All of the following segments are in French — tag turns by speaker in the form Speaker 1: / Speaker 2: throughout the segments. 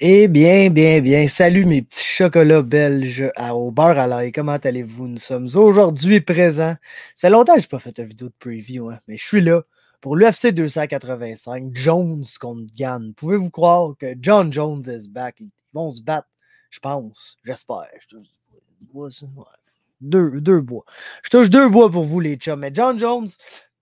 Speaker 1: Eh bien, bien, bien. Salut mes petits chocolats belges à, au beurre à l'ail. Comment allez-vous? Nous sommes aujourd'hui présents. Ça longtemps que je n'ai pas fait une vidéo de preview, hein, mais je suis là pour l'UFC 285, Jones contre Gann. Pouvez-vous croire que John Jones est back? Ils vont se battre, je pense, j'espère. Je touche deux, deux bois. Je touche deux bois pour vous, les chums. Mais John Jones,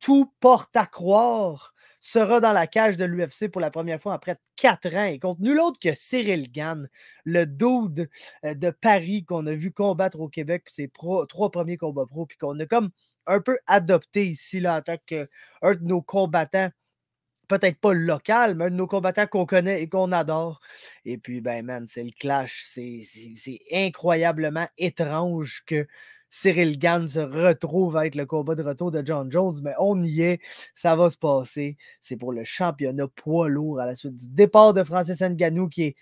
Speaker 1: tout porte à croire sera dans la cage de l'UFC pour la première fois après quatre ans et contre nul autre que Cyril Gann, le dude euh, de Paris qu'on a vu combattre au Québec ses trois premiers combats pro, puis qu'on a comme un peu adopté ici là, en tant qu'un de nos combattants peut-être pas local, mais un de nos combattants qu'on connaît et qu'on adore. Et puis, ben, man, c'est le clash. C'est incroyablement étrange que Cyril Gann se retrouve avec le combat de retour de John Jones, mais on y est, ça va se passer. C'est pour le championnat poids lourd à la suite du départ de Francis Nganou qui est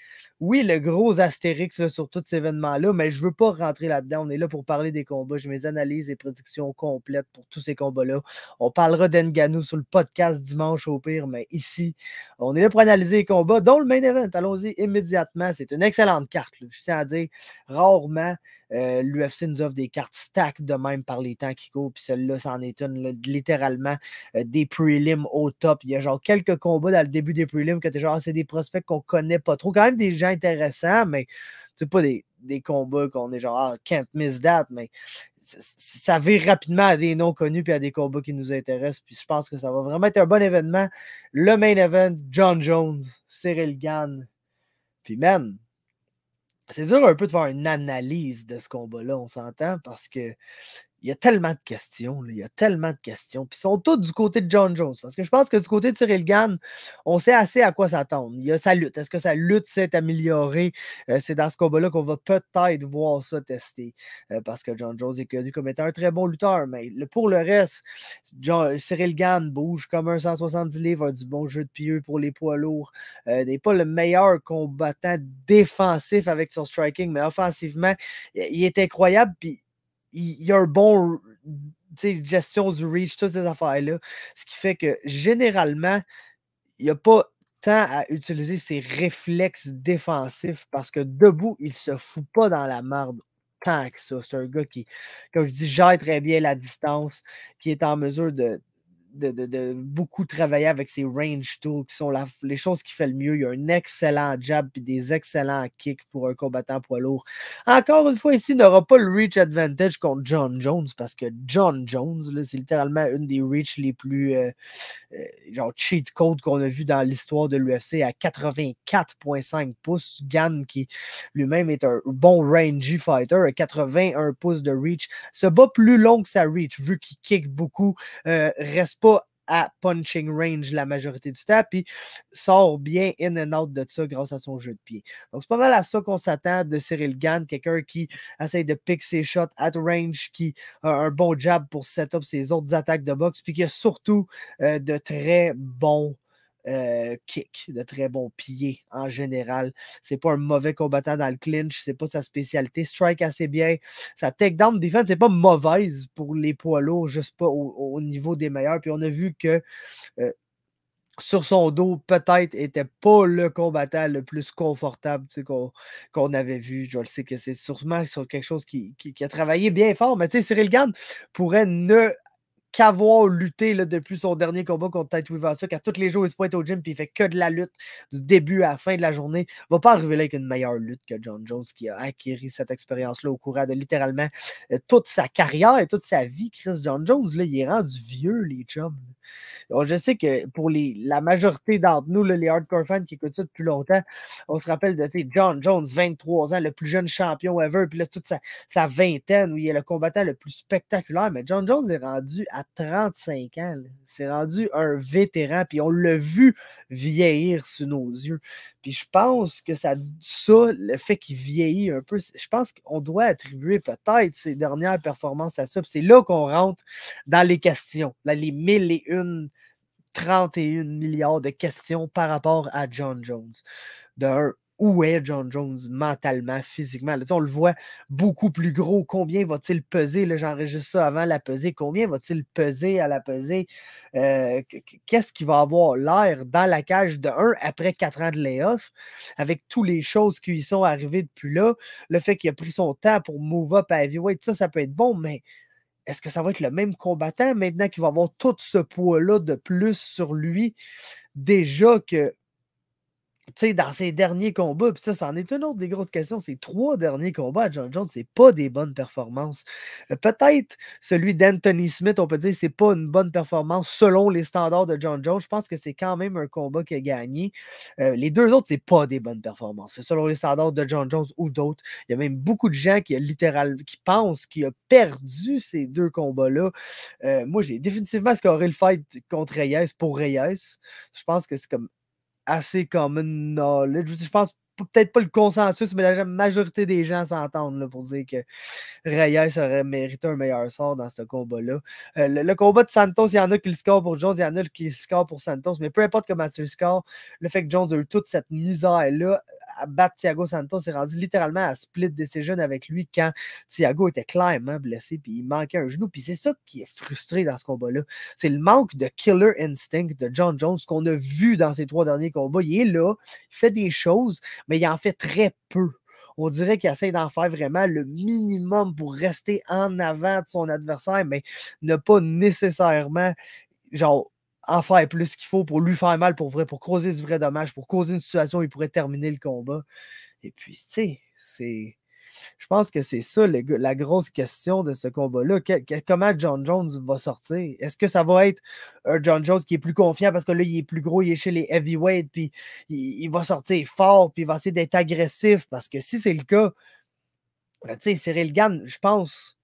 Speaker 1: oui, le gros astérix sur tout ces événements là mais je ne veux pas rentrer là-dedans. On est là pour parler des combats. J'ai mes analyses et prédictions complètes pour tous ces combats-là. On parlera d'Enganou sur le podcast dimanche au pire, mais ici, on est là pour analyser les combats, dont le main event. Allons-y immédiatement. C'est une excellente carte. Je tiens à dire, rarement, euh, l'UFC nous offre des cartes stack de même par les temps qui courent. Puis celle-là, c'en est une, littéralement, euh, des prelims au top. Il y a genre quelques combats dans le début des prelims que tu genre, ah, c'est des prospects qu'on connaît pas trop. Quand même des gens intéressant, mais c'est pas des, des combats qu'on est genre, ah, can't miss that, mais ça vire rapidement à des noms connus puis à des combats qui nous intéressent. Puis je pense que ça va vraiment être un bon événement. Le main event, John Jones, Cyril Gann. Puis man, c'est dur un peu de faire une analyse de ce combat-là, on s'entend, parce que il y a tellement de questions, il y a tellement de questions. Puis ils sont tous du côté de John Jones, parce que je pense que du côté de Cyril Gann, on sait assez à quoi s'attendre. Il y a sa lutte. Est-ce que sa lutte s'est améliorée? Euh, c'est dans ce combat-là qu'on va peut-être voir ça tester, euh, parce que John Jones est connu comme étant un très bon lutteur. Mais pour le reste, Cyril Gann bouge comme un 170 livres, a du bon jeu de pieux pour les poids lourds, Il euh, n'est pas le meilleur combattant défensif avec son striking, mais offensivement, il est incroyable. Puis il, y a un bon gestion du reach, toutes ces affaires-là. Ce qui fait que généralement, il n'y a pas tant à utiliser ses réflexes défensifs parce que debout, il ne se fout pas dans la merde tant que ça. C'est un gars qui, comme je dis, gère très bien la distance, qui est en mesure de de, beaucoup travailler avec ses range tools qui sont les choses qui fait le mieux. Il y a un excellent jab et des excellents kicks pour un combattant poids lourd. Encore une fois, ici, il n'aura pas le reach advantage contre John Jones parce que John Jones, c'est littéralement une des reach les plus euh, euh, genre cheat code qu'on a vu dans l'histoire de l'UFC à 84,5 pouces. Gann, qui lui-même est un bon rangy fighter, à 81 pouces de reach, se bat plus long que sa reach vu qu'il kick beaucoup. Euh, pas à punching range la majorité du temps, puis sort bien in and out de ça grâce à son jeu de pied. Donc, c'est pas mal à ça qu'on s'attend de Cyril Gann, quelqu'un qui essaye de pick ses shots at range, qui a un bon jab pour set up ses autres attaques de boxe, puis qui a surtout euh, de très bons euh, kick, de très bons pieds en général. C'est pas un mauvais combattant dans le clinch, c'est pas sa spécialité. Strike assez bien. Sa takedown defense, c'est pas mauvaise pour les poids lourds, juste pas au, niveau des meilleurs. Puis on a vu que euh, sur son dos, peut-être, était pas le combattant le plus confortable qu'on avait vu. Je le sais que c'est sûrement sur quelque chose qui, a travaillé bien fort, mais tu sais, Cyril Gann pourrait ne qu'avoir lutté depuis son dernier combat contre Tate Weaver, a tous les jours, il se pointe au gym et il fait que de la lutte du début à la fin de la journée, va pas arriver là avec une meilleure lutte que John Jones qui a acquis cette expérience-là au courant de littéralement euh, toute sa carrière et toute sa vie. Chris John Jones, là, il est rendu vieux, les chums je sais que pour la majorité d'entre nous, les hardcore fans qui écoutent ça depuis longtemps, on se rappelle de John Jones, 23 ans, le plus jeune champion ever, puis là, toute sa, vingtaine où il est le combattant le plus spectaculaire. Mais John Jones est rendu à 35 ans. C'est rendu un vétéran, puis on l'a vu vieillir sous nos yeux. Puis je pense que ça, le fait qu'il vieillit un peu, je pense qu'on doit attribuer peut-être ses dernières performances à ça. c'est là qu'on rentre dans les questions, les mille et une 31, milliards de questions par rapport à John Jones. De où est John Jones mentalement, physiquement? on le voit beaucoup plus gros. Combien va-t-il peser? J'enregistre ça avant la pesée. Combien va-t-il peser à la pesée? Euh, qu'est-ce qui va avoir l'air dans la cage de un après quatre ans de layoff? Avec toutes les choses qui lui sont arrivées depuis là, le fait qu'il a pris son temps pour move up à Tout ça, ça peut être bon, mais est-ce que ça va être le même combattant maintenant qu'il va avoir tout ce poids-là de plus sur lui? Déjà que sais, dans ses derniers combats, puis ça, c'en est une autre des grosses questions. Ces trois derniers combats à John Jones, c'est pas des bonnes performances. Euh, peut-être celui d'Anthony Smith, on peut dire c'est pas une bonne performance selon les standards de John Jones. Je pense que c'est quand même un combat qu'il a gagné. Euh, les deux autres, c'est pas des bonnes performances. Selon les standards de John Jones ou d'autres, il y a même beaucoup de gens qui, qui pensent qu'il a perdu ces deux combats-là. Euh, moi, j'ai définitivement qu'aurait le fight contre Reyes pour Reyes. Je pense que c'est comme assez common Je pense peut-être pas le consensus, mais la majorité des gens s'entendent pour dire que Reyes aurait mérité un meilleur sort dans ce combat-là. Euh, le, combat de Santos, il y en a qui le score pour Jones, il y en a qui le score pour Santos, mais peu importe comment tu le scores, le fait que Jones a eu toute cette misère-là à battre Thiago Santos s'est rendu littéralement à split decision avec lui quand Thiago était clairement blessé puis il manquait un genou. Puis c'est ça qui est frustré dans ce combat-là. C'est le manque de killer instinct de John Jones qu'on a vu dans ces trois derniers combats. Il est là, il fait des choses, mais il en fait très peu on dirait qu'il essaie d'en faire vraiment le minimum pour rester en avant de son adversaire, mais ne pas nécessairement genre en faire plus qu'il faut pour lui faire mal pour vrai, pour causer du vrai dommage, pour causer une situation où il pourrait terminer le combat. Et puis, tu sais, c'est. Je pense que c'est ça la grosse question de ce combat-là. comment John Jones va sortir? Est-ce que ça va être un euh, John Jones qui est plus confiant parce que là, il est plus gros, il est chez les heavyweights, puis il, va sortir fort, puis il va essayer d'être agressif? Parce que si c'est le cas, ben, tu sais, Cyril Gann, je pense,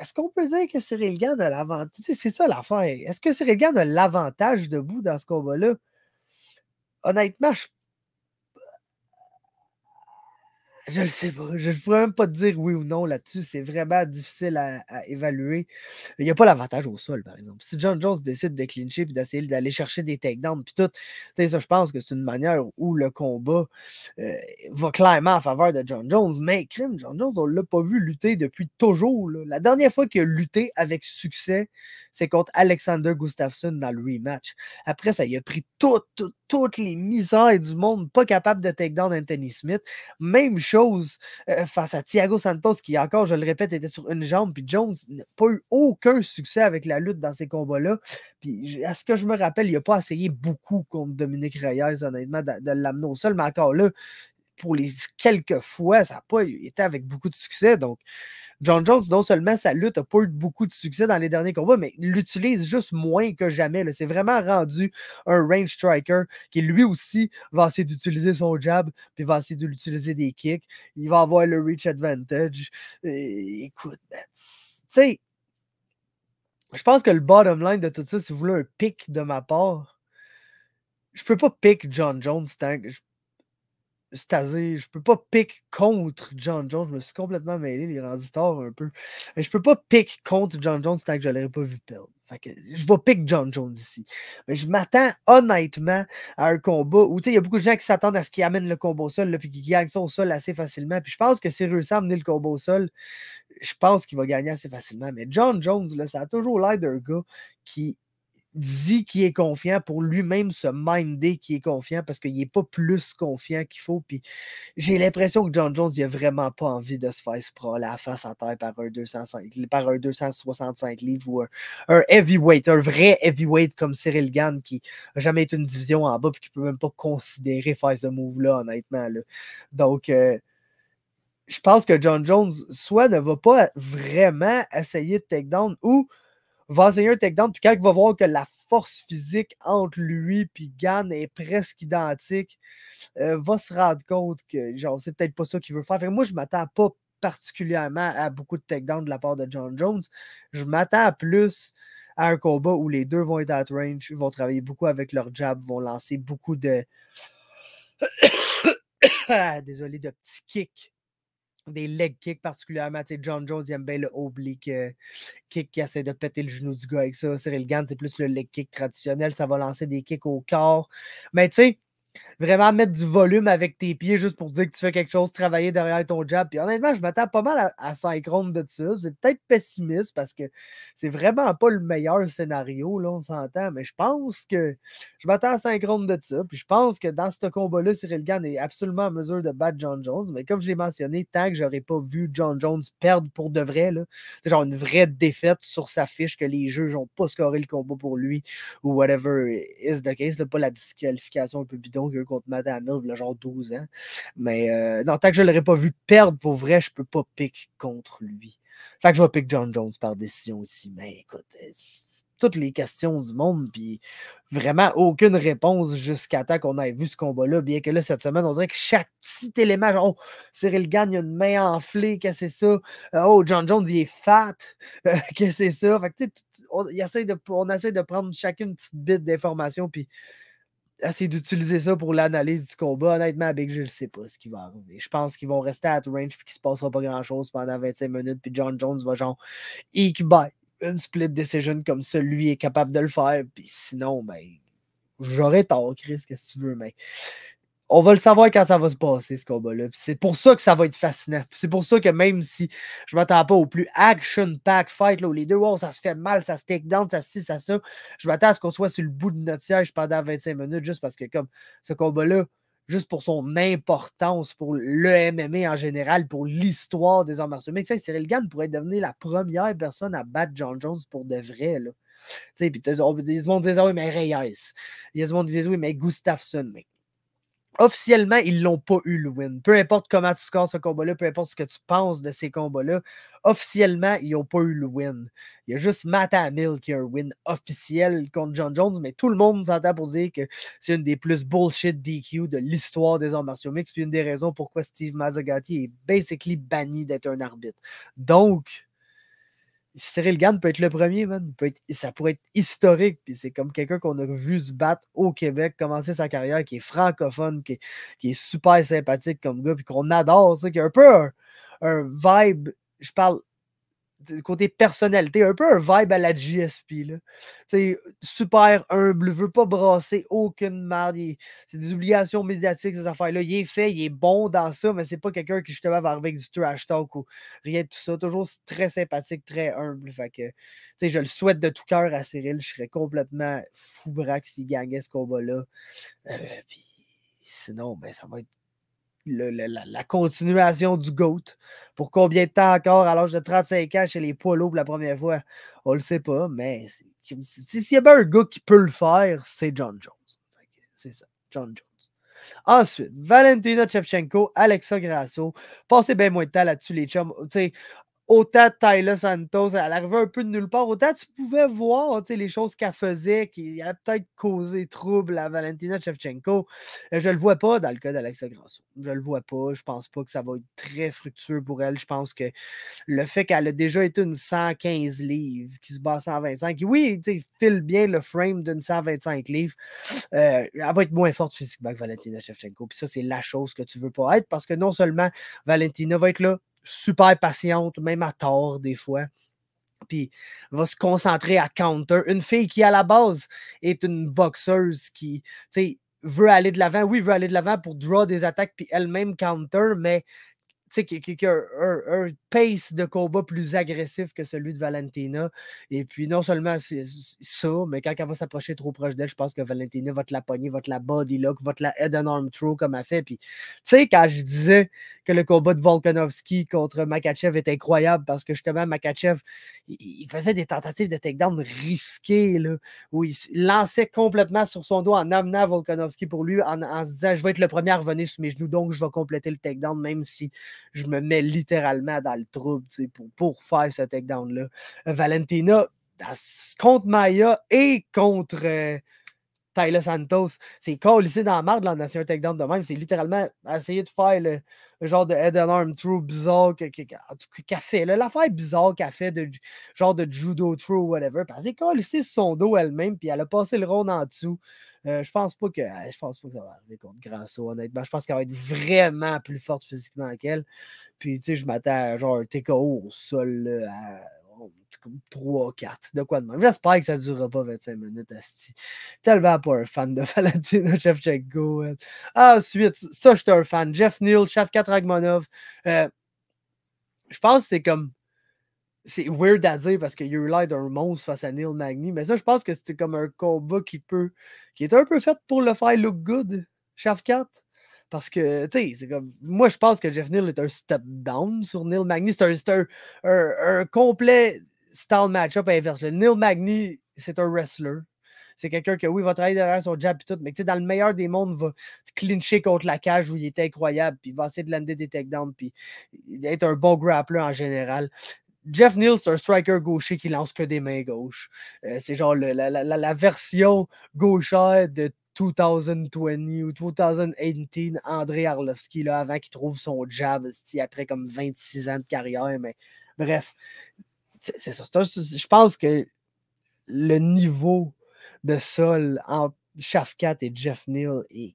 Speaker 1: est-ce qu'on peut dire que Cyril Gann a l'avantage? C'est ça l'affaire. Est-ce que Cyril Gann a l'avantage debout dans ce combat-là? Honnêtement, je je ne sais pas. Je ne pourrais même pas te dire oui ou non là-dessus. C'est vraiment difficile à, évaluer. Il n'y a pas l'avantage au sol, par exemple. Si John Jones décide de clincher et d'essayer d'aller chercher des takedowns, puis tout, ça, je pense que c'est une manière où le combat euh, va clairement en faveur de John Jones. Mais crime, John Jones, on ne l'a pas vu lutter depuis toujours. La dernière fois qu'il a lutté avec succès, c'est contre Alexander Gustafsson dans le rematch. Après, ça il a pris toutes toutes les misères du monde, pas capable de takedown Anthony Smith. Même chose euh, face à Thiago Santos, qui encore, je le répète, était sur une jambe. Puis Jones n'a pas eu aucun succès avec la lutte dans ces combats-là. Puis à ce que je me rappelle, il n'a pas essayé beaucoup contre Dominique Reyes, honnêtement, de, de l'amener au sol. Mais encore là, pour les quelques fois, ça n'a pas été avec beaucoup de succès. Donc, John Jones, non seulement sa lutte n'a pas eu beaucoup de succès dans les derniers combats, mais l'utilise juste moins que jamais. C'est vraiment rendu un range striker qui, lui aussi, va essayer d'utiliser son jab, puis va essayer de l'utiliser des kicks. Il va avoir le reach advantage. écoute, tu sais, je pense que le bottom line de tout ça, si vous voulez un pick de ma part, je peux pas pick John Jones tant c'est-à-dire, je peux pas pick contre John Jones. Je me suis complètement mêlé, il est rendu tard un peu. Mais je peux pas pick contre John Jones tant que je l'aurais pas vu perdre. je vais pick John Jones ici. Mais je m'attends honnêtement à un combat où, tu il y a beaucoup de gens qui s'attendent à ce qu'il amène le combo au sol, et puis qui gagne ça au sol assez facilement. Puis je pense que s'il réussit à amener le combo au sol, je pense qu'il va gagner assez facilement. Mais John Jones, là, ça a toujours l'air d'un gars qui dit qu'il est confiant pour lui-même se minder qu'il est confiant parce qu'il n'est pas plus confiant qu'il faut. Puis j'ai l'impression que John Jones, il n'a vraiment pas envie de se faire pro à face à terre par un, par 265 livres ou un, heavyweight, un vrai heavyweight comme Cyril Gann qui n'a jamais été une division en bas et qui ne peut même pas considérer faire ce move-là, honnêtement. Là. Donc. Euh, je pense que John Jones soit ne va pas vraiment essayer de takedown ou va essayer un takedown, puis quand il va voir que la force physique entre lui et Gann est presque identique, euh, va se rendre compte que genre c'est peut-être pas ça qu'il veut faire. moi, je m'attends pas particulièrement à beaucoup de takedowns de la part de John Jones. Je m'attends plus à un combat où les deux vont être à range, vont travailler beaucoup avec leur jab, vont lancer beaucoup de. Désolé, de petits kicks des leg kicks particulièrement. Tu sais, John Jones, il aime bien le oblique kick qui essaie de péter le genou du gars avec ça. Cyril Gant, c'est plus le leg kick traditionnel. Ça va lancer des kicks au corps. Mais tu sais, vraiment mettre du volume avec tes pieds juste pour dire que tu fais quelque chose, travailler derrière ton job. Puis honnêtement, je m'attends pas mal à, à synchrone de ça. C'est peut-être pessimiste parce que c'est vraiment pas le meilleur scénario, là, on s'entend, mais je pense que je m'attends à synchrone de ça. Puis je pense que dans ce combat-là, Cyril Gann est absolument en mesure de battre John Jones. Mais comme je l'ai mentionné, tant que j'aurais pas vu John Jones perdre pour de vrai, c'est genre une vraie défaite sur sa fiche que les juges n'ont pas scoré le combat pour lui ou whatever is the case, pas la disqualification un peu bidon contre Madame genre 12 ans. Mais euh, non, tant que je ne l'aurais pas vu perdre, pour vrai, je ne peux pas pick contre lui. Fait que je vais pick John Jones par décision ici. Mais écoute, euh, toutes les questions du monde, puis vraiment aucune réponse jusqu'à temps qu'on ait vu ce combat-là. Bien que là, cette semaine, on dirait que chaque petit élément, oh, Cyril Gagne une main enflée, qu'est-ce que c'est ça? Euh, oh, John Jones, il est fat, qu'est-ce que c'est ça? Fait que, tu sais, on, essaie de prendre chacune petite bite d'information, puis essayer d'utiliser ça pour l'analyse du combat. Honnêtement, Big je ne sais pas ce qui va arriver. Je pense qu'ils vont rester à range et qu'il ne se passera pas grand-chose pendant 25 minutes. Puis John Jones va genre ik bye une split decision comme celui est capable de le faire. Puis sinon, ben, j'aurais tort, Chris, qu'est-ce que tu veux, mais on va le savoir quand ça va se passer, ce combat-là. C'est pour ça que ça va être fascinant. C'est pour ça que même si je ne m'attends pas au plus action-pack fight, où les deux, oh, ça se fait mal, ça se take down, ça se ça ça, je m'attends à ce qu'on soit sur le bout de notre siège pendant 25 minutes, juste parce que comme ce combat-là, juste pour son importance pour le MMA en général, pour l'histoire des arts martiaux Cyril Gann pourrait devenir la première personne à battre John Jones pour de vrai, là. Puis, il y a du monde qui oui, mais Reyes. Il y a oui, mais Gustafsson. Mais officiellement, ils l'ont pas eu le win. Peu importe comment tu scores ce combat-là, peu importe ce que tu penses de ces combats-là, officiellement, ils n'ont pas eu le win. Il y a juste Matt Hamill qui a un win officiel contre John Jones, mais tout le monde s'entend pour dire que c'est une des plus bullshit DQ de l'histoire des arts martiaux mixtes, puis une des raisons pourquoi Steve Mazzagatti est basically banni d'être un arbitre. Donc, Cyril Gann peut être le premier, man. ça pourrait être historique. Puis c'est comme quelqu'un qu'on a vu se battre au Québec, commencer sa carrière, qui est francophone, qui est, super sympathique comme gars, puis qu'on adore, C'est qui a un peu un vibe. Je parle côté personnel. un peu un vibe à la GSP. Là. super humble, veut pas brasser aucune merde. C'est des obligations médiatiques, ces affaires-là. Il est fait, il est bon dans ça, mais c'est pas quelqu'un qui justement va arriver avec du trash talk ou rien de tout ça. Toujours très sympathique, très humble. Fait que, je le souhaite de tout cœur à Cyril. Je serais complètement fou braque s'il gagnait ce combat-là. Euh, sinon, mais ben, ça va être la, continuation du GOAT. Pour combien de temps encore à l'âge de 35 ans chez les poids lourds pour la première fois? On le sait pas, mais s'il y a bien un gars qui peut le faire, c'est John Jones. C'est ça, John Jones. Ensuite, Valentina Shevchenko, Alexa Grasso. Passez bien moins de temps là-dessus, les chums autant Taylor Santos, elle arrivait un peu de nulle part, autant tu pouvais voir les choses qu'elle faisait qui a peut-être causé trouble à Valentina Shevchenko. Euh, je ne le vois pas dans le cas d'Alexa Grasso. Je ne le vois pas. Je ne pense pas que ça va être très fructueux pour elle. Je pense que le fait qu'elle a déjà été une 115 livres, qui se bat à 125, qui, oui, file bien le frame d'une 125 livres, euh, elle va être moins forte physiquement que Valentina Shevchenko. Puis ça, c'est la chose que tu ne veux pas être parce que non seulement Valentina va être là, super patiente, même à tort des fois. Puis va se concentrer à counter. Une fille qui, à la base, est une boxeuse qui, tu sais, veut aller de l'avant. Oui, veut aller de l'avant pour draw des attaques, puis elle-même counter, mais tu sais, qui, a pace de combat plus agressif que celui de Valentina. Et puis, non seulement ça, mais quand elle va s'approcher trop proche d'elle, je pense que Valentina va te la pogner, va te la body lock, va te la head and arm throw comme elle fait. Puis, tu sais, quand je disais que le combat de Volkanovski contre Makachev est incroyable parce que justement, Makachev, il faisait des tentatives de takedown risquées, là, où il lançait complètement sur son dos en amenant Volkanovski pour lui, en, se disant, je vais être le premier à revenir sous mes genoux, donc je vais compléter le takedown, même si je me mets littéralement dans trouble pour, pour faire ce takedown-là. Valentina, contre Maya et contre Taylor euh, Tyler Santos, c'est ici dans la marde là, en essayant un takedown de même. C'est littéralement essayer de faire le, genre de head and arm throw bizarre qu'a fait. L'affaire bizarre qu'a fait de genre de judo throw, whatever. Parce que ici sur son dos elle-même, puis elle a passé le round en dessous. Euh, je pense pas que ah, je pense pas que ça va arriver contre Grasso, honnêtement. Je pense qu'elle va être vraiment plus forte physiquement qu'elle. Puis, tu sais, je m'attends à genre un TKO au sol à comme 3 4, de quoi de même. J'espère que ça ne durera pas 25 minutes, Asti. Tellement pas un fan de Valentina Shevchenko. Ah, Ensuite, ça, je suis un fan. Jeff Neal, Chef Katragmanov. Euh, je pense que c'est comme c'est weird à dire parce que a eu un monstre face à Neil Magny, mais ça, je pense que c'était comme un combat qui peut, qui est un peu fait pour le faire look good, 4, Parce que, tu sais, c'est comme. Moi, je pense que Jeff Neal est un step down sur Neil Magny. C'est un, complet style match-up inverse. Neil Magny, c'est un wrestler. C'est quelqu'un qui, oui, va travailler derrière son jab et tout, mais tu sais, dans le meilleur des mondes, va clincher contre la cage où il est incroyable, puis il va essayer de lander des takedowns, puis être un bon grappler en général. Jeff Niels, un striker gaucher qui lance que des mains gauches. Euh, c'est genre la, version gauchère de 2020 ou 2018 André Arlovski, là, avant qu'il trouve son jab, après comme 26 ans de carrière. Mais bref, c'est ça. je pense que le niveau de sol entre Shafkat et Jeff Neal est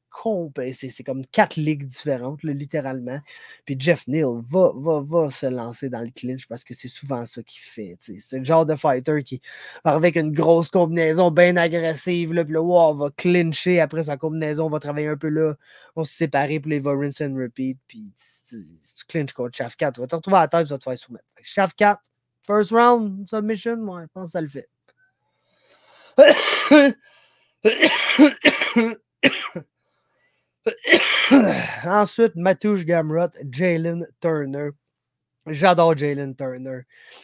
Speaker 1: et C'est comme quatre ligues différentes, littéralement. Puis Jeff Neal va, va, va se lancer dans le clinch parce que c'est souvent ça qu'il fait. C'est le genre de fighter qui avec une grosse combinaison bien agressive. Là, puis là, wow, va clincher après sa combinaison, on va travailler un peu là. On se séparer, puis les va rinse and repeat. Puis si tu clinches contre Shafkat, tu vas te retrouver à la tête, tu vas te faire soumettre. Shafkat, first round, submission, moi, je pense que ça le fait. Ensuite, Matouche Gamrot, Jalen Turner. J'adore Jalen Turner.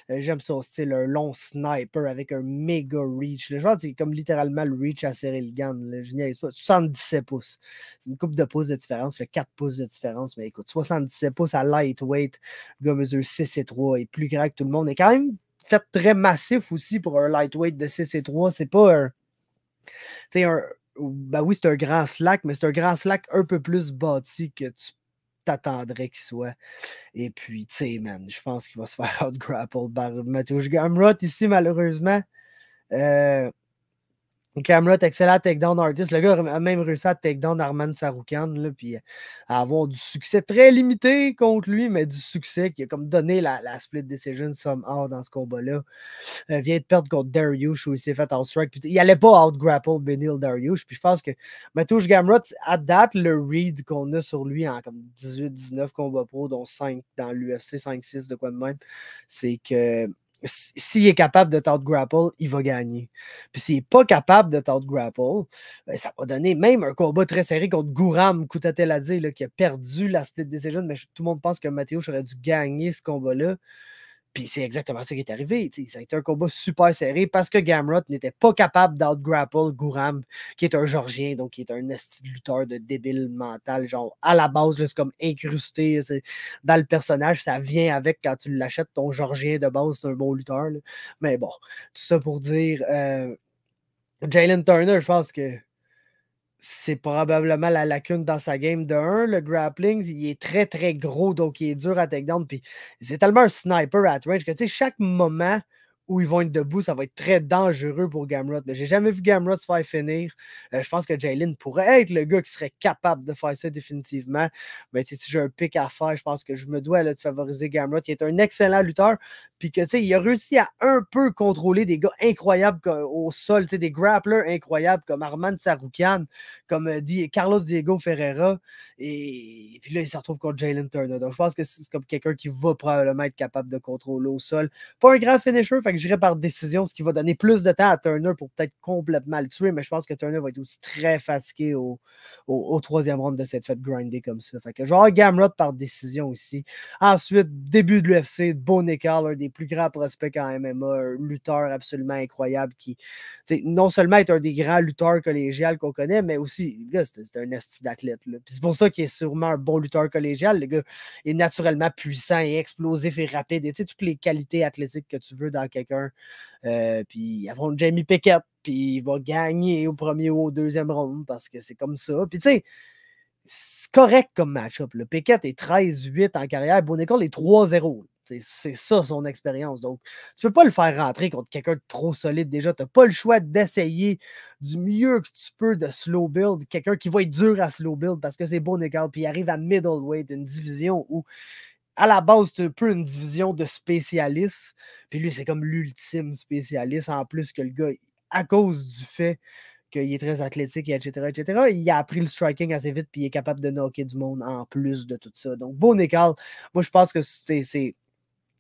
Speaker 1: Euh, j'aime son style, un long sniper avec un méga reach. Je pense que c'est comme littéralement le reach à serrer le génial Je 77 pouces. C'est une coupe de pouces de différence. Il 4 pouces de différence. Mais écoute, 77 pouces à lightweight. Le gars mesure 6 et 3. Il est plus grand que tout le monde. Il est quand même fait très massif aussi pour un lightweight de 6 et 3. C'est pas un ben oui, c'est un grand slack, mais c'est un grand slack un peu plus bâti que tu t'attendrais qu'il soit. Et puis, tu sais, man, je pense qu'il va se faire out-grapple par matos Gamrot ici, malheureusement. Euh, Camelot, excellent takedown artist. Le gars a même réussi à takedown Arman Saroukan, là, puis à avoir du succès très limité contre lui, mais du succès qui a comme donné la, split decision somehow dans ce combat-là. Euh, vient de perdre contre Dariush où il s'est fait outstrike. strike il n'allait pas out-grapple Benil Dariush. Puis je pense que Matouche Gamrot, à date, le read qu'on a sur lui en comme 18-19 combats pro, dont 5 dans l'UFC, 5-6 de quoi de même, c'est que s'il est capable de t'out-grapple, il va gagner. Puis s'il n'est pas capable de t'out-grapple, ben, ça va donner même un combat très serré contre Gouram là, qui a perdu la split decision, mais tout le monde pense que Mathéo aurait dû gagner ce combat-là. Puis c'est exactement ce qui est arrivé. C'était Ça a été un combat super serré parce que Gamrot n'était pas capable d'outgrapple Gouram, qui est un Georgien, donc qui est un lutteur de débile mental. Genre, à la base, c'est comme incrusté euh, dans le personnage. Ça vient avec quand tu l'achètes. Ton Georgien de base, c'est un bon lutteur. Mais bon, tout ça pour dire. Euh, Jalen Turner, je pense que c'est probablement la lacune dans sa game. De 1, le grappling, il est très, très gros, donc il est dur à down Puis c'est tellement un sniper at range que, tu sais, chaque moment où ils vont être debout, ça va être très dangereux pour Gamrot. Mais j'ai jamais vu Gamrot se faire finir. Euh, je pense que Jalen pourrait être le gars qui serait capable de faire ça définitivement. Mais si j'ai un pic à faire, je pense que je me dois de favoriser Gamrot, Il est un excellent lutteur. Puis que il a réussi à un peu contrôler des gars incroyables au sol, des grapplers incroyables comme Armand Saroukian, comme euh, Carlos Diego Ferreira. Et... puis là, il se retrouve contre Jalen Turner. Donc je pense que c'est comme quelqu'un qui va probablement être capable de contrôler au sol. Pas un grand finisher, fait que j'irai par décision, ce qui va donner plus de temps à Turner pour peut-être complètement le tuer, mais je pense que Turner va être aussi très fasqué au, troisième round de cette fête grindée comme ça. Fait que genre Gamrot par décision aussi. Ensuite, début de l'UFC, beau Nickel, un des plus grands prospects en MMA, un lutteur absolument incroyable qui, non seulement est un des grands lutteurs collégiales qu'on connaît, mais aussi, le gars, c'est un esti d'athlète. c'est pour ça qu'il est sûrement un bon lutteur collégial. Le gars est naturellement puissant et explosif et rapide et toutes les qualités athlétiques que tu veux dans quelqu'un quelqu'un. Euh, puis ils vont Jamie Pickett, puis il va gagner au premier ou au deuxième round parce que c'est comme ça. Puis tu sais, c'est correct comme match-up. Le Pickett est 13-8 en carrière, Bonnecor est 3-0. C'est ça son expérience. Donc, tu peux pas le faire rentrer contre quelqu'un de trop solide déjà. Tu n'as pas le choix d'essayer du mieux que tu peux de slow build, quelqu'un qui va être dur à slow build parce que c'est bon puis il arrive à middleweight, une division où à la base, c'est un peu une division de spécialistes. Puis lui, c'est comme l'ultime spécialiste, en plus que le gars, à cause du fait qu'il est très athlétique, etc., etc., il a appris le striking assez vite, puis il est capable de knocker du monde en plus de tout ça. Donc, bon école. Moi, je pense que c'est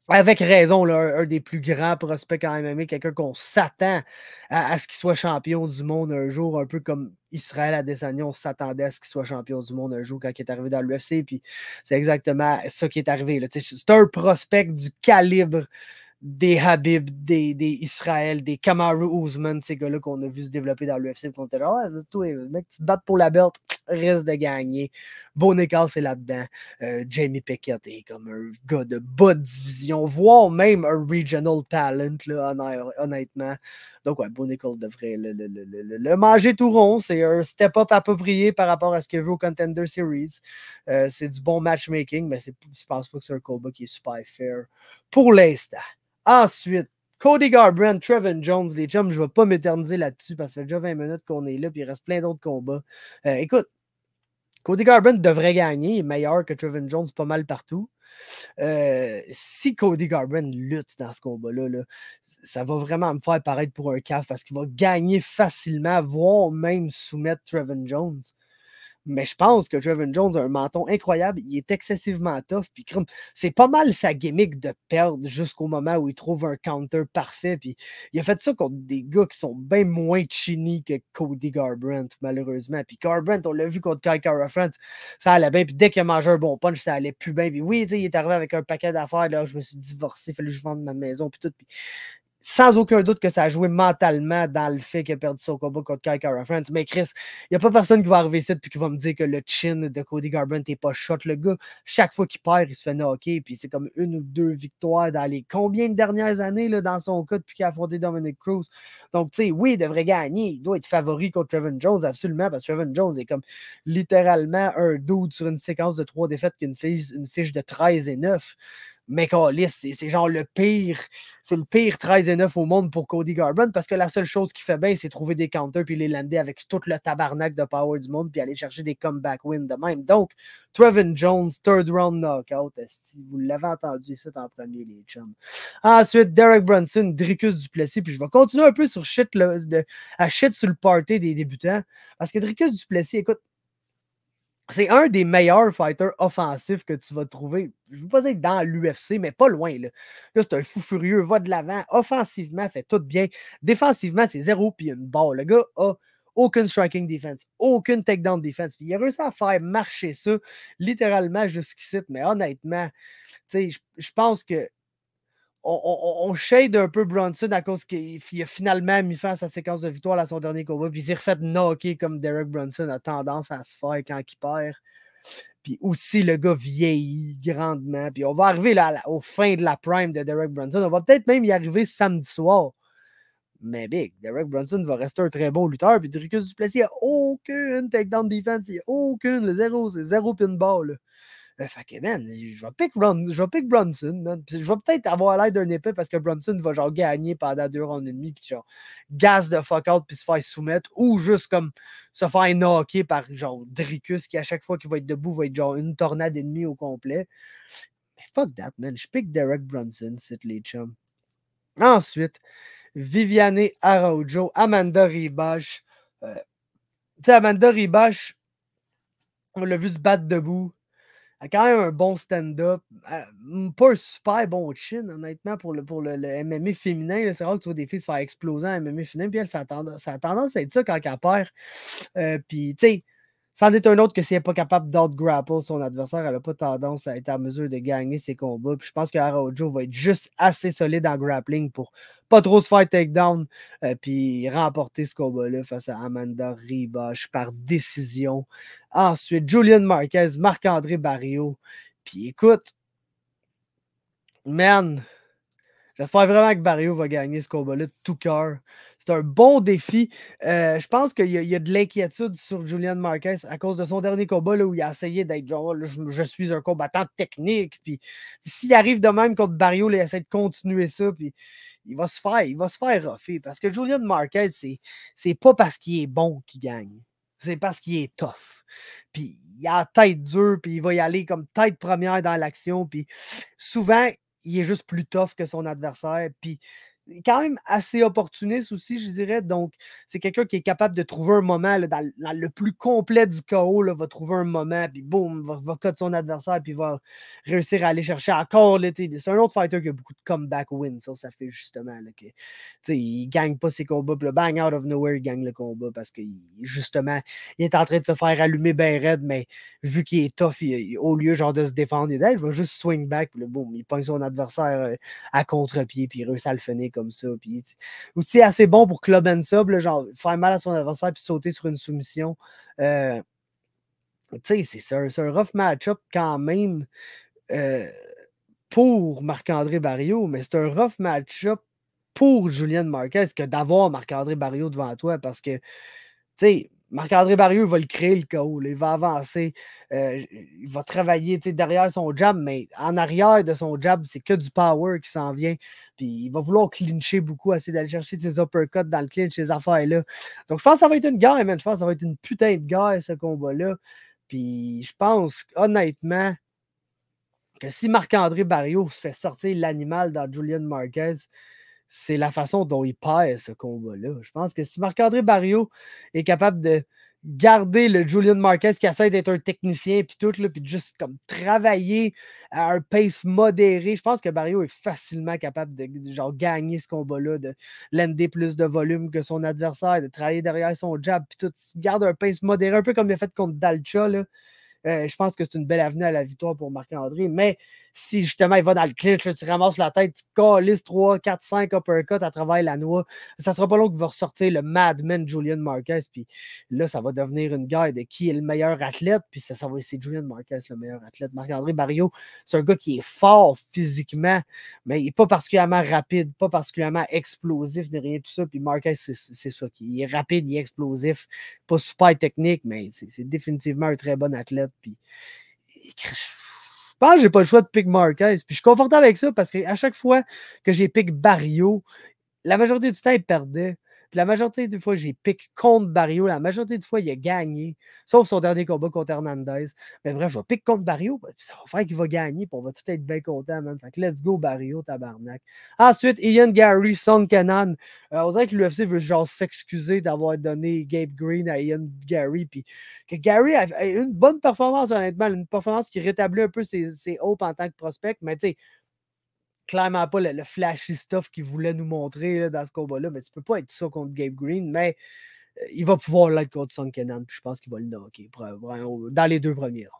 Speaker 1: avec raison, un, des plus grands prospects en MMA, quelqu'un qu'on s'attend à, ce qu'il soit champion du monde un jour, un peu comme Israël à des années, on s'attendait à ce qu'il soit champion du monde un jour quand il est arrivé dans l'UFC, puis c'est exactement ça qui est arrivé. C'est un prospect du calibre des Habib, des, des Israël, des Kamaru Usman, ces gars-là qu'on a vu se développer dans l'UFC, on était genre, ah, mec, tu te battes pour la belt, risque de gagner. Bonne c'est c'est là-dedans. Euh, Jamie Pickett est comme un gars de bas de division, voire même un regional talent, honnêtement. Donc, ouais, école devrait le, manger tout rond. C'est un step-up approprié par rapport à ce que veut au Contender Series. Euh, c'est du bon matchmaking, mais je pense pas que c'est un combat qui est super fair pour l'instant. Ensuite, Cody Garbrandt, Trevin Jones, les chums, je ne vais pas m'éterniser là-dessus parce que ça fait déjà 20 minutes qu'on est là, puis il reste plein d'autres combats. Euh, écoute, Cody Garbrandt devrait gagner, meilleur que Trevin Jones pas mal partout. Euh, si Cody Garbrandt lutte dans ce combat-là, ça va vraiment me faire paraître pour un caf parce qu'il va gagner facilement, voire même soumettre Trevin Jones mais je pense que Trevin Jones a un menton incroyable. Il est excessivement tough. Puis c'est pas mal sa gimmick de perdre jusqu'au moment où il trouve un counter parfait. Puis il a fait ça contre des gars qui sont bien moins chini que Cody Garbrandt, malheureusement. Puis Garbrandt, on l'a vu contre Kai Kara France, ça allait bien. Puis dès qu'il a mangé un bon punch, ça allait plus bien. Puis oui, il est arrivé avec un paquet d'affaires. Là, je me suis divorcé, il fallait que je vende ma maison. Puis tout sans aucun doute que ça a joué mentalement dans le fait qu'il a perdu son combat contre Kai Kara France. Mais Chris, il n'y a pas personne qui va arriver ici et qui va me dire que le chin de Cody Garbrandt n'est pas shot. Le gars, chaque fois qu'il perd, il se fait knocker. Puis c'est comme une ou deux victoires dans les combien de dernières années là, dans son cas depuis qu'il a affronté Dominic Cruz. Donc, tu sais, oui, il devrait gagner. Il doit être favori contre Trevin Jones, absolument, parce que Trevin Jones est comme littéralement un doute sur une séquence de trois défaites qu'une une fiche de 13 et 9. Mais c'est genre le pire, c'est le pire 13 et 9 au monde pour Cody Garbrandt parce que la seule chose qu'il fait bien, c'est trouver des counters puis les lander avec tout le tabarnak de power du monde puis aller chercher des comeback wins de même. Donc, Trevin Jones, third round knockout. Si vous l'avez entendu, c'est en premier, les chums. Ensuite, Derek Brunson, Dricus Duplessis. Puis je vais continuer un peu sur shit à shit sur le party des débutants parce que Dricus Duplessis, écoute, c'est un des meilleurs fighters offensifs que tu vas trouver. Je ne veux pas dire dans l'UFC, mais pas loin. Là, c'est un fou furieux, va de l'avant. Offensivement, fait tout bien. Défensivement, c'est zéro puis une barre. Le gars a aucune striking defense, aucune takedown defense. Puis il a réussi à faire marcher ça littéralement jusqu'ici. Mais honnêtement, je pense que on, shade un peu Brunson à cause qu'il a finalement mis fin à sa séquence de victoire à son dernier combat. Puis il s'est refait knocker comme Derek Brunson a tendance à se faire quand il perd. Puis aussi, le gars vieillit grandement. Puis on va arriver là, au fin de la prime de Derek Brunson, On va peut-être même y arriver samedi soir. Mais big, Derek Brunson va rester un très bon lutteur. Puis Dricus Duplessis, il n'y a aucune takedown defense. Il n'y a aucune. Le zéro, c'est zéro pinball. Là. Ben, fait que, man, je vais pick, Brunson. je vais pick je vais peut-être avoir l'air d'un épée parce que Brunson va genre gagner pendant deux rounds et demi, puis genre gaz de fuck out, puis se faire soumettre, ou juste comme se faire knocker par genre Dricus qui, à chaque fois qu'il va être debout, va être genre une tornade et au complet. Mais fuck that, man. Je pick Derek Brunson, c'est les chums. Ensuite, Viviane Araujo, Amanda Ribache. Euh, tu sais, Amanda Ribache, on l'a vu se battre debout a quand même un bon stand-up. Euh, pas un super bon chin, honnêtement, pour le, pour le, MMA féminin. C'est rare que tu vois des filles se faire exploser en MMA féminin. Puis elle, ça a, tendance, ça a tendance à être ça quand elle perd. Euh, puis, tu sais, C'en est un autre que s'il n'est pas capable d'autre grapple son adversaire, elle n'a pas tendance à être à mesure de gagner ses combats. Puis je pense que Araujo va être juste assez solide en grappling pour pas trop se faire takedown et euh, puis remporter ce combat-là face à Amanda Ribas par décision. Ensuite, Julian Marquez, Marc-André Barrio. Puis écoute, man, J'espère vraiment que Barrio va gagner ce combat-là de tout cœur. C'est un bon défi. Euh, je pense qu'il y, a de l'inquiétude sur Julian Marquez à cause de son dernier combat où il a essayé d'être genre je, suis un combattant technique. s'il arrive de même contre Barrio, il essaie de continuer ça. Puis il va se faire, il va se faire Parce que Julian Marquez, c'est pas parce qu'il est bon qu'il gagne. C'est parce qu'il est tough. Puis il a la tête dure, puis il va y aller comme tête première dans l'action. Puis souvent, il est juste plus tough que son adversaire. Puis quand même assez opportuniste aussi, je dirais. Donc, c'est quelqu'un qui est capable de trouver un moment dans, le plus complet du chaos, va trouver un moment, puis boum, va, va son adversaire, puis va réussir à aller chercher encore. C'est un autre fighter qui a beaucoup de comeback wins, Ça, fait justement là, que il gagne pas ses combats, puis le bang out of nowhere, il gagne le combat parce que justement, il est en train de se faire allumer bien raide, mais vu qu'il est tough, au lieu genre de se défendre, il va juste swing back, puis le boum, il pogne son adversaire euh, à contre-pied, puis il réussit à le finir comme ça. Puis, aussi assez bon pour club and sub, genre faire mal à son adversaire puis sauter sur une soumission. Euh, c'est un, rough match-up quand même euh, pour Marc-André Barrio, mais c'est un rough match-up pour Julien Marquez que d'avoir Marc-André Barrio devant toi parce que, tu sais, Marc-André Barriot va le créer, le KO. il va avancer. Euh, il va travailler derrière son jab, mais en arrière de son jab, c'est que du power qui s'en vient. Puis il va vouloir clincher beaucoup, essayer d'aller chercher ses uppercuts dans le clinch, ces affaires-là. Donc je pense que ça va être une guerre, man. Je pense que ça va être une putain de guerre, ce combat-là. Puis je pense, honnêtement, que si Marc-André Barriot se fait sortir l'animal dans Julian Marquez, c'est la façon dont il perd ce combat-là. Je pense que si Marc-André Barrio est capable de garder le Julian Marquez qui essaie d'être un technicien puis tout, là, puis juste comme travailler à un pace modéré, je pense que Barrio est facilement capable de, gagner ce combat-là, de l'ender plus de volume que son adversaire, de travailler derrière son jab puis tout. Garde un pace modéré, un peu comme il a fait contre Dalcha, euh, je pense que c'est une belle avenue à la victoire pour Marc-André, mais si justement il va dans le clinch, tu ramasses la tête, tu calisses 3, 4, 5 uppercuts à travers la noix, ça sera pas long qu'il va ressortir le madman Julian Marquez. Puis là, ça va devenir une guerre de qui est le meilleur athlète. Puis ça, ça va essayer Julian Marquez, le meilleur athlète. Marc-André Barrio, c'est un gars qui est fort physiquement, mais il n'est pas particulièrement rapide, pas particulièrement explosif, ni rien tout ça. Puis Marquez, c'est ça. Il est rapide, il est explosif, pas super technique, mais c'est définitivement un très bon athlète. Puis je n'ai pas le choix de pick Marquez. Puis je suis confortable avec ça parce qu'à chaque fois que j'ai pick Barrio, la majorité du temps, il perdait. Puis la majorité des fois, j'ai pick contre Barrio. La majorité des fois, il a gagné. Sauf son dernier combat contre Hernandez. Mais bref, je vais pick contre Barrio. ça va faire qu'il va gagner. Puis on va tout être bien content, man. Fait que let's go, Barrio, tabarnak. Ensuite, Ian Gary, Son Canon. Euh, on dirait que l'UFC veut genre s'excuser d'avoir donné Gabe Green à Ian Gary. Puis que Gary a une bonne performance, honnêtement. Une performance qui rétablit un peu ses, ses hopes en tant que prospect. Mais tu sais, clairement pas le, flashy stuff qu'il voulait nous montrer là, dans ce combat-là, mais tu peux pas être ça contre Gabe Green, mais euh, il va pouvoir l'être contre Son puis je pense qu'il va le knocker dans les deux premiers rounds.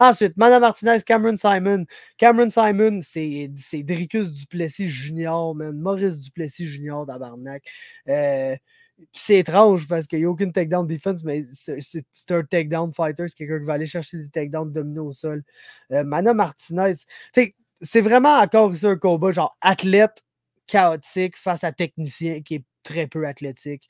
Speaker 1: Ensuite, Madame Martinez, Cameron Simon. Cameron Simon, c'est Dricus Duplessis Junior, man. Maurice Duplessis Junior d'Abarnac. Euh, c'est étrange parce qu'il n'y a aucune takedown defense, mais c'est un takedown fighter. C'est quelqu'un qui va aller chercher des takedowns dominés au sol. Euh, Mana Martinez, tu sais, c'est vraiment encore ce un combat, genre athlète chaotique face à technicien qui est très peu athlétique.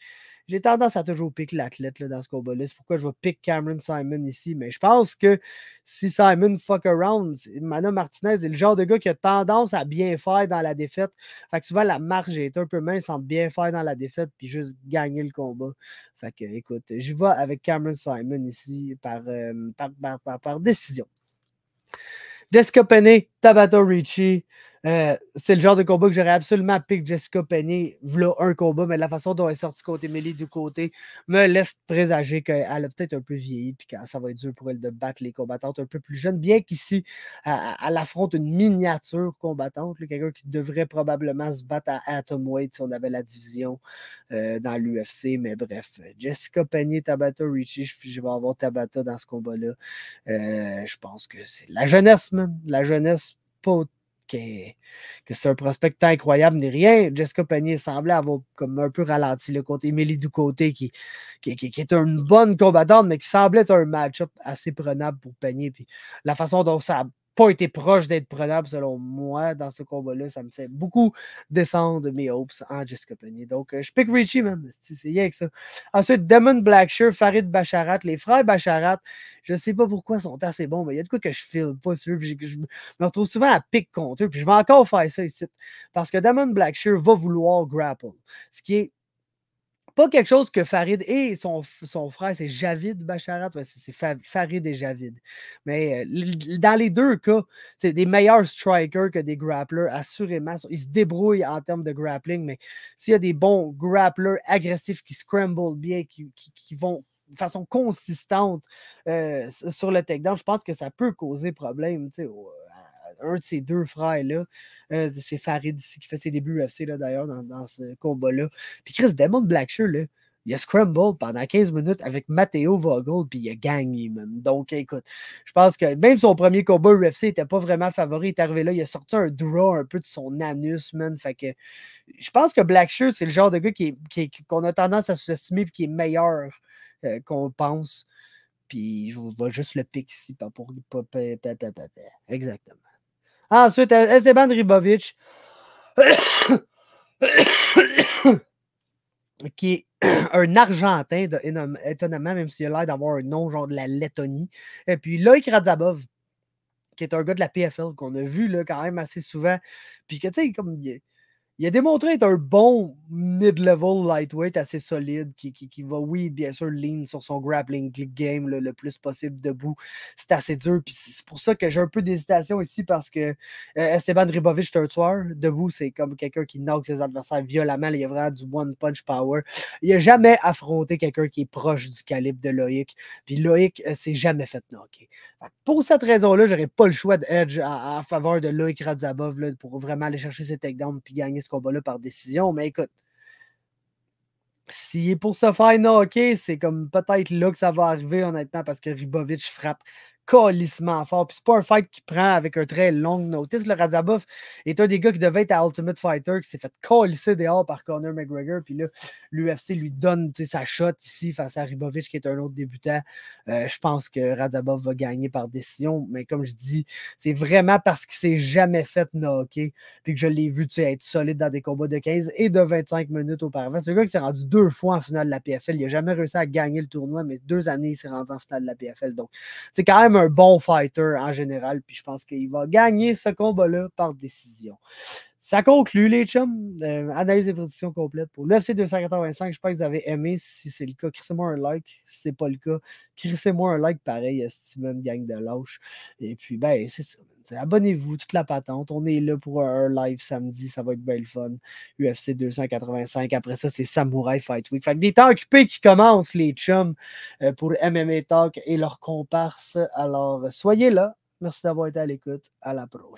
Speaker 1: J'ai tendance à toujours piquer l'athlète dans ce combat-là. C'est pourquoi je vais piquer Cameron Simon ici. Mais je pense que si Simon fuck around, Mano Martinez est le genre de gars qui a tendance à bien faire dans la défaite. Fait que souvent, la marge est un peu mince entre bien faire dans la défaite puis juste gagner le combat. Fait que, écoute, j'y vais avec Cameron Simon ici par, euh, par, par décision. Descopene, Tabato Ricci, euh, c'est le genre de combat que j'aurais absolument piqué Jessica Penny, voilà un combat, mais la façon dont elle est sortie côté Emily du côté me laisse présager qu'elle a peut-être un peu vieilli, puis que ça va être dur pour elle de battre les combattantes un peu plus jeunes, bien qu'ici, elle affronte une miniature combattante, quelqu'un qui devrait probablement se battre à Atomweight si on avait la division euh, dans l'UFC, mais bref, Jessica Penny, Tabata Richie, puis je vais avoir Tabata dans ce combat-là. Euh, je pense que c'est la jeunesse, man, la jeunesse, pas que, c'est un prospect incroyable ni rien. Jessica Panier semblait avoir comme un peu ralenti le côté. Émilie Ducoté, qui, qui, qui, est une bonne combattante, mais qui semblait être un match-up assez prenable pour Panier. Puis la façon dont ça pas été proche d'être prenable selon moi dans ce combat-là. Ça me fait beaucoup descendre mes hopes en Jessica Donc, euh, je pick Richie, man. C'est rien que ça. Ensuite, Damon Blackshear, Farid Bacharat, les frères Bacharat. Je sais pas pourquoi sont assez bons, mais il y a de quoi que je filme, pas sûr, je, me retrouve souvent à pick contre eux. Puis je vais encore faire ça ici. Parce que Damon Blackshear va vouloir grapple. Ce qui est pas quelque chose que Farid et son, frère, c'est Javid Bacharat, c'est Farid et Javid. Mais euh, dans les deux cas, c'est des meilleurs strikers que des grapplers, assurément. Ils se débrouillent en termes de grappling, mais s'il y a des bons grapplers agressifs qui scramblent bien, qui, vont de façon consistante euh, sur le takedown, je pense que ça peut causer problème au, un de ses deux frères-là. Euh, c'est Farid ici qui fait ses débuts UFC d'ailleurs dans, ce combat-là. Puis Chris Demon Blackshear, là, il a scrambled pendant 15 minutes avec Matteo Vogel, puis il a gagné, même. Donc, écoute, je pense que même son premier combat UFC n'était pas vraiment favori. Il est arrivé là, il a sorti un draw un peu de son anus, man. Fait que je pense que Blackshear, c'est le genre de gars qu'on qui, a tendance à sous-estimer qui est meilleur euh, qu'on pense. Puis je vois juste le pic ici, pas pour. Exactement. Ensuite, Esteban Ribovic, qui est un Argentin, étonnamment, même s'il a l'air d'avoir un nom genre de la Lettonie. Et puis Loïc Radzabov, qui est un gars de la PFL qu'on a vu là, quand même assez souvent. Puis que, tu sais, comme il a démontré être un bon mid-level lightweight assez solide qui, qui, va, oui, bien sûr, lean sur son grappling game le plus possible debout. C'est assez dur. Puis c'est pour ça que j'ai un peu d'hésitation ici parce que euh, Esteban Ribovic, c'est Debout, c'est comme quelqu'un qui knock ses adversaires violemment. il y a vraiment du one-punch power. Il n'a jamais affronté quelqu'un qui est proche du calibre de Loïc. Puis Loïc c'est euh, jamais fait knocker. Pour cette raison-là, j'aurais pas le choix d'Edge à, à, faveur de Loïc Radzabov pour vraiment aller chercher ses tech-downs puis gagner ce combat-là par décision. Mais écoute, s'il est pour ce faire ok, c'est comme peut-être là que ça va arriver, honnêtement, parce que Ribovic frappe colissement fort. Puis c'est pas un fight qui prend avec un très long notice. Le Radzaboff est un des gars qui devait être à Ultimate Fighter, qui s'est fait colisser dehors par Conor McGregor. Puis là, l'UFC lui donne sa shot ici face à Ribovic, qui est un autre débutant. Euh, je pense que Radzabov va gagner par décision. Mais comme je dis, c'est vraiment parce qu'il s'est jamais fait knocker. Puis que je l'ai vu être solide dans des combats de 15 et de 25 minutes auparavant. C'est un gars qui s'est rendu deux fois en finale de la PFL. Il n'a jamais réussi à gagner le tournoi, mais deux années, il s'est rendu en finale de la PFL. Donc, c'est quand même un bon fighter en général, puis je pense qu'il va gagner ce combat-là par décision. Ça conclut, les chums. Euh, analyse et prédiction complète pour l'UFC 285. J'espère que vous avez aimé. Si c'est le cas, crissez-moi un like. Si c'est pas le cas, crissez-moi un like pareil à Steven Gang de Lâche. Et puis, ben, c'est ça. Abonnez-vous, toute la patente. On est là pour un live samedi. Ça va être belle fun. UFC 285. Après ça, c'est Samurai Fight Week. Fait des temps occupés qui commencent, les chums, euh, pour MMA Talk et leurs comparses. Alors, soyez là. Merci d'avoir été à l'écoute. À la prochaine.